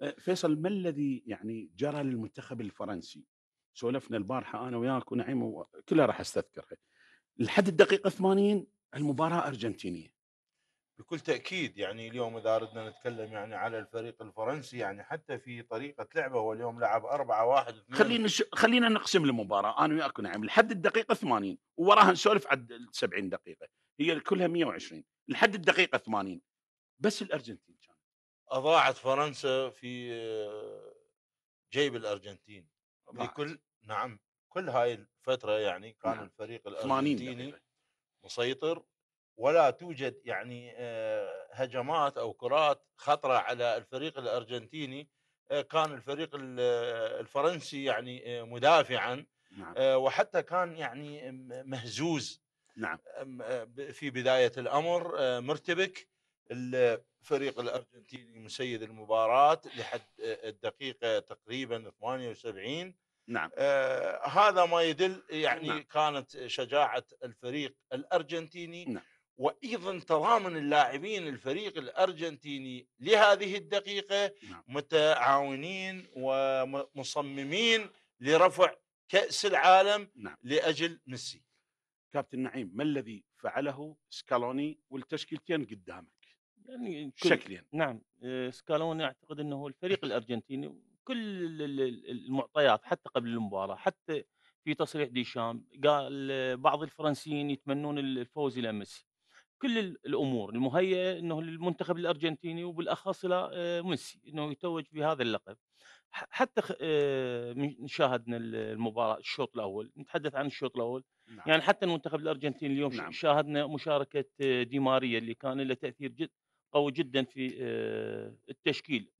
آه، فيصل ما الذي يعني جرى للمنتخب الفرنسي؟ سولفنا البارحه انا وياك ونعيم كلها راح استذكرها. لحد الدقيقه 80 المباراه ارجنتينيه. بكل تاكيد يعني اليوم اذا اردنا نتكلم يعني على الفريق الفرنسي يعني حتى في طريقه لعبه هو اليوم لعب 4 1 2 خلينا ش... خلينا نقسم المباراه انا وياك نعم لحد الدقيقه 80 ووراها نسولف عد 70 دقيقه هي كلها 120 لحد الدقيقه 80 بس الارجنتين اضاعت فرنسا في آه، جيب الارجنتين كل نعم كل هاي الفتره يعني كان نعم. الفريق الارجنتيني مسيطر ولا توجد يعني آه، هجمات او كرات خطره على الفريق الارجنتيني آه، كان الفريق الفرنسي يعني مدافعا نعم. وحتى كان يعني مهزوز نعم في بدايه الامر مرتبك الفريق الارجنتيني مسيد المباراه لحد آه، الدقيقه تقريبا 78 نعم آه هذا ما يدل يعني نعم. كانت شجاعه الفريق الارجنتيني نعم. وايضا تضامن اللاعبين الفريق الارجنتيني لهذه الدقيقه نعم. متعاونين ومصممين لرفع كاس العالم نعم. لاجل ميسي كابتن نعيم ما الذي فعله سكالوني والتشكيلتين قدامه يعني شكليا نعم سكالون آه، سكالوني اعتقد انه الفريق الارجنتيني كل المعطيات حتى قبل المباراه حتى في تصريح ديشام قال بعض الفرنسيين يتمنون الفوز الى ميسي كل الامور المهيئه انه للمنتخب الارجنتيني وبالاخص الى آه، ميسي انه يتوج بهذا اللقب حتى آه، من- شاهدنا المباراه الشوط الاول نتحدث عن الشوط الاول نعم يعني حتى المنتخب الارجنتيني اليوم نعم. شاهدنا مشاركه دي ماريا اللي كان له تاثير جد قوي جدا في آه، التشكيل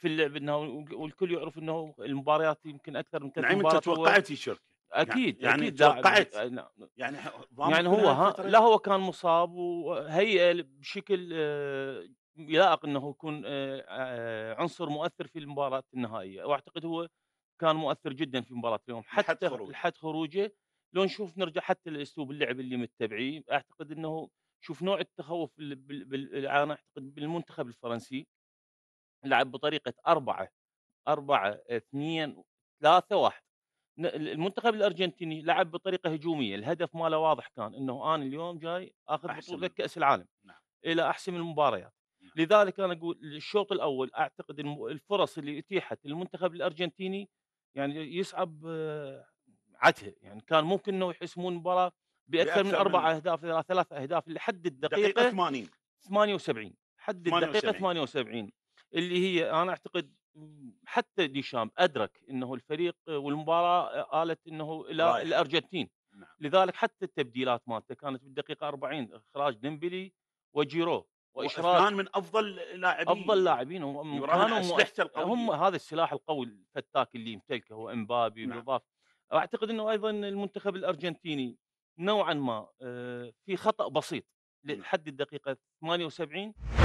في اللعب انه والكل يعرف انه المباريات يمكن اكثر من كذا نعم انت توقعت يشرك اكيد يعني اكيد توقعت آه، نعم. يعني يعني هو ها لا هو كان مصاب وهيئ بشكل آه، يلائق انه يكون عنصر مؤثر في المباراه النهائيه واعتقد هو كان مؤثر جدا في مباراه اليوم حتى لحد خروجه لو نشوف نرجع حتى لاسلوب اللعب اللي متبعيه اعتقد انه شوف نوع التخوف أنا أعتقد بالمنتخب الفرنسي لعب بطريقة 4 4 2 3 1 المنتخب الارجنتيني لعب بطريقه هجوميه، الهدف ماله واضح كان انه انا اليوم جاي اخذ بطوله كاس العالم نعم. الى احسن المباريات. نعم. لذلك انا اقول الشوط الاول اعتقد الفرص اللي اتيحت للمنتخب الارجنتيني يعني يصعب عته آه، عتها يعني كان ممكن انه يحسمون المباراه باكثر من اربع اهداف الى ثلاث اهداف لحد الدقيقه دقيقة 80 78 حد الدقيقه 78 اللي هي انا اعتقد حتى ديشام ادرك انه الفريق والمباراه آلت انه الى رايح. الارجنتين نعم. لذلك حتى التبديلات مالته كانت بالدقيقه 40 اخراج ديمبلي وجيرو واشراك كان من افضل لاعبين افضل لاعبين هم كانوا القويه هم هذا السلاح القوي الفتاك اللي يمتلكه هو امبابي نعم. واعتقد اعتقد انه ايضا المنتخب الارجنتيني نوعا ما آه، في خطا بسيط نعم. لحد الدقيقه 78